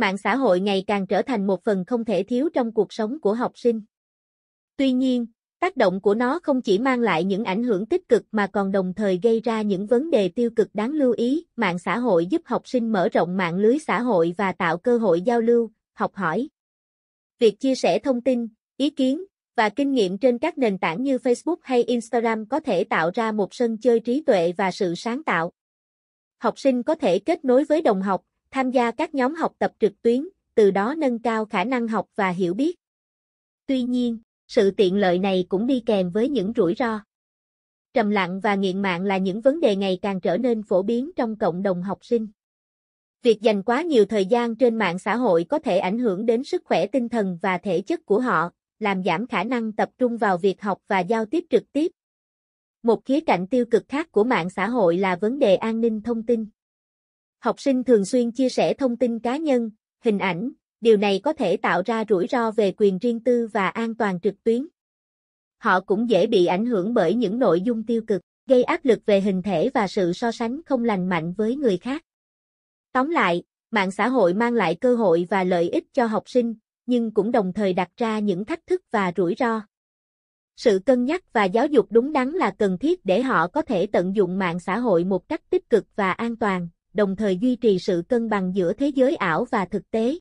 Mạng xã hội ngày càng trở thành một phần không thể thiếu trong cuộc sống của học sinh. Tuy nhiên, tác động của nó không chỉ mang lại những ảnh hưởng tích cực mà còn đồng thời gây ra những vấn đề tiêu cực đáng lưu ý. Mạng xã hội giúp học sinh mở rộng mạng lưới xã hội và tạo cơ hội giao lưu, học hỏi. Việc chia sẻ thông tin, ý kiến và kinh nghiệm trên các nền tảng như Facebook hay Instagram có thể tạo ra một sân chơi trí tuệ và sự sáng tạo. Học sinh có thể kết nối với đồng học, tham gia các nhóm học tập trực tuyến, từ đó nâng cao khả năng học và hiểu biết. Tuy nhiên, sự tiện lợi này cũng đi kèm với những rủi ro. Trầm lặng và nghiện mạng là những vấn đề ngày càng trở nên phổ biến trong cộng đồng học sinh. Việc dành quá nhiều thời gian trên mạng xã hội có thể ảnh hưởng đến sức khỏe tinh thần và thể chất của họ, làm giảm khả năng tập trung vào việc học và giao tiếp trực tiếp. Một khía cạnh tiêu cực khác của mạng xã hội là vấn đề an ninh thông tin. Học sinh thường xuyên chia sẻ thông tin cá nhân, hình ảnh, điều này có thể tạo ra rủi ro về quyền riêng tư và an toàn trực tuyến. Họ cũng dễ bị ảnh hưởng bởi những nội dung tiêu cực, gây áp lực về hình thể và sự so sánh không lành mạnh với người khác. Tóm lại, mạng xã hội mang lại cơ hội và lợi ích cho học sinh, nhưng cũng đồng thời đặt ra những thách thức và rủi ro. Sự cân nhắc và giáo dục đúng đắn là cần thiết để họ có thể tận dụng mạng xã hội một cách tích cực và an toàn đồng thời duy trì sự cân bằng giữa thế giới ảo và thực tế.